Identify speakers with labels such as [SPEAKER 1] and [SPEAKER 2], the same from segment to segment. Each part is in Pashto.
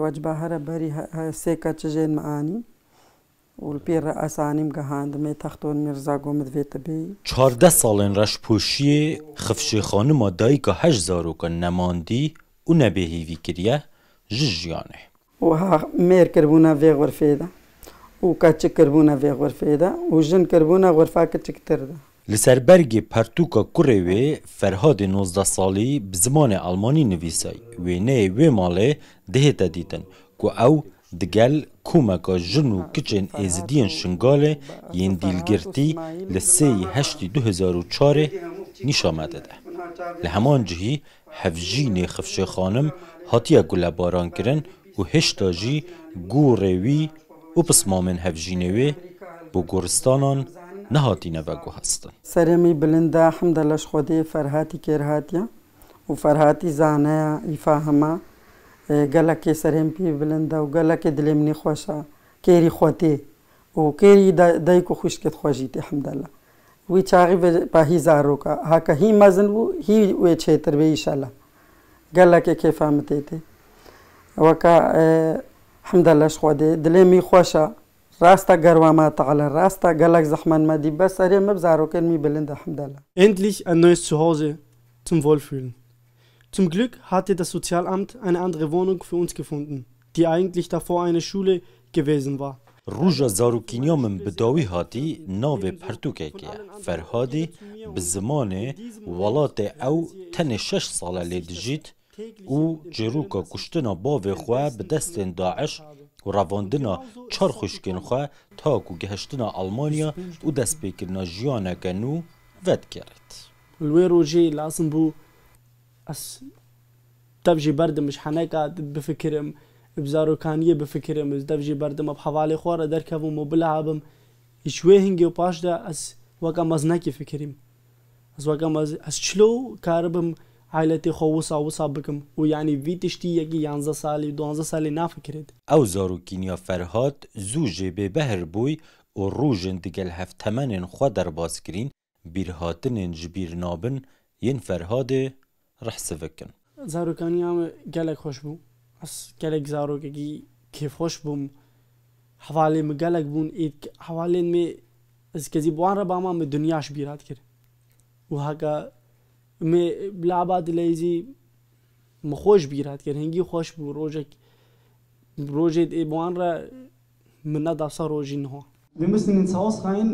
[SPEAKER 1] وجبة هرب هري سيكا تجين معاني والبیر ئاسانیم گە هاندمێ تەختۆن میرزاگۆ مدوێتە بێ
[SPEAKER 2] چاردە ساڵێن ڕەشپۆشیە خفشی خانمە دایکە هەش زارۆکە نەماندی و نەبێهیوی کریە ji jiyanê
[SPEAKER 1] wiha mêrkirbûna vê xurfê de û keçikkirbûna vê xurfê de û jin kirbûna xurfa keçiktir de
[SPEAKER 2] Li serbergê pertûka kurê wê Ferhadê 19 salî bi zimanê Almanî nivîsay. Wêneyê wê malê dihê te dîtin ku ew di gel komeka jin û kiçên êzidiyên şingalê yên dîlgirtî li sêyî heştî 2004ê nîşamete de. Li heman cihî hevjînê xifşêxanim hatiye gulebaran kirin û hêşta jî gorê wî û pismamên hevjînê wê bi goristanan nehatinewe guhestin
[SPEAKER 1] Serê mî bilind e hemde leş Xwedê ferhatî kêrhatiye û ferhatî zaneya îfahema gelekê serêm pî bilind e û gelekê dilê minî xweş e kêrî xwedê û kêrî dayk û xwişkê xwe jî tê hemdela wî çaxî pahî zarok e haka hî mezin bû hî wê çêtir wê îşela gelekê kêfa min tê tê weka hemde leş Xwedê dilê mî xweş e راستا گرواما تعالا راستا گلک زحمن مدی بس اره مبزار رو کن می بلند الحمدلله Endlich ein neues Zuhause
[SPEAKER 3] zum Wohlfühlen. Zum Glück hatte das Sozialamt eine andere Wohnung für uns gefunden,
[SPEAKER 2] die eigentlich davor eine Schule gewesen war. روژا زاروکینیا من بداوی هاتی ناوی پرتوکیه فرهادی به زمان ولات او تن شش ساله لیدجید و جروکا کشتنا باوی خواه به دست داعش و ڕەڤاندنا چار خوشکên xwe tak û gehiştina Almanya û destpêkirina jiyaneke nû vedkerit.
[SPEAKER 3] Wê rojê lazim bû dev jî berdim ji heneka bifikirim bi zarokaniye bifikirim ez dev jî berdim eb hevalê xwa re derkevim û bilhabim hiç wê hingê paş de ez weka meznek fikirîm. Ez weka ez çilo karibim, عیلەتی خۆ وسا وسا بکەم و یعنی وی تشتی یەکی یانزە سالی دوانزە سالی نافکرێت
[SPEAKER 2] ئەو زۆروکینیا فەرهاات زوو ژێ بێ بەهر بووی و ڕوژن دیگەل هەفتەمەێن خوا دەرباسکرین بیرهاتنێن ji بیر nabin yên ferhadê rehsevekin.
[SPEAKER 3] Zarokaniya me gelek xweş bû. Ez gelek zarokekî kêfxweş bûm hevalê me gelek bûn hevalên me ez kezî buwan re bama me dunyaş bîrat kir û heka در این لیزی مخوش بی که یعنی رنگی خوش بود روژه که روژه این را من ندست روژی نخواهیم. ما این روژه را از اینجا خواهیم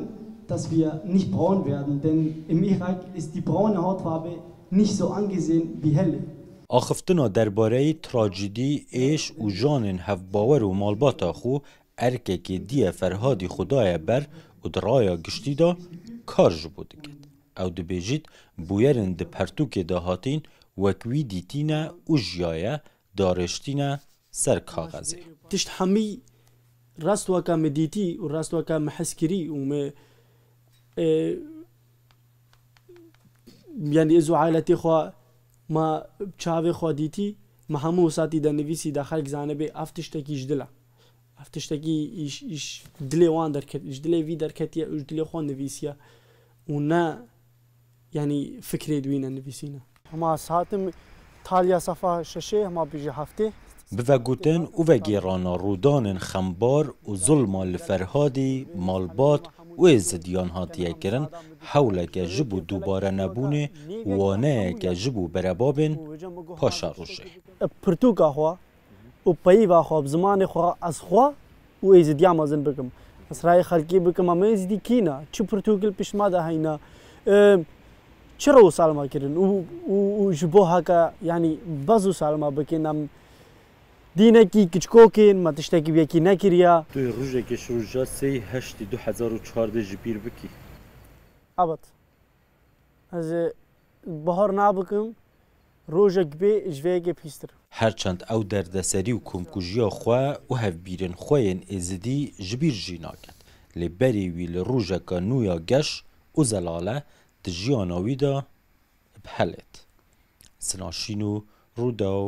[SPEAKER 3] کنیم که ما نیستیم بران بگیریم. اینکه این روژه بران برای ما نیستیم برای بی
[SPEAKER 2] هلی. درباره تراجیدی، عشق و جان این هفتباور و مالبات خو ارکه که دی فرهادی خدای بر و در آیا گشتیده، کارش بود ew dibêjit bûyerên di pertûkê de hatîn wek wî dîtîne û jiyaye darêştîne ser kaxezê
[SPEAKER 3] tişt hemî rastwaka me dîtî û rastwaka me heskirî û me e, yani ez û ailetê xwa ma çavê xwa dîtî me hemû wesatî de nivîsî de xelk zanebê ev tiştekî ji dil e ev tiştekî dilê wan derket ji dilê vî derketiye û ji dilê xwa nivîsiye û ne يعني فكري دوينا نبيسينا هما ساتم تاليا صفا ششي هما بيجي هفته
[SPEAKER 2] بذاقوتن و بغيران رودان خمبار و ظلم الفرهادي مالبات و زديان هاتيه كرن حول جبو دوباره نبونه وانه جبو برابابن پاشا روشه
[SPEAKER 3] پرتو قهوه و پایوه خواه بزمان خواه از خواه و ازدیان مازن بگم اسرائیل خلقی بگم اما ازدی کینا چو پرتوگل پیش ما دهینا اه، چرا سالما کردن او او جبوها که یعنی بازو سالما بکنم دینه کی کچکوکین ما تشتکی بیا کی نکریا تو روزه که شروع سی هشت دو هزار و چهارده جبیر بکی ابد از بهار نابکم روژه گبه جویگه پیستر
[SPEAKER 2] هرچند او دردسری و کمکوژیا خوا و هفبیرن خوین ازدی جبیر جیناکن لبری ویل روژه که نویا گش و زلاله دژیانە ویدا بهەلێت سناشین و ڕوودا و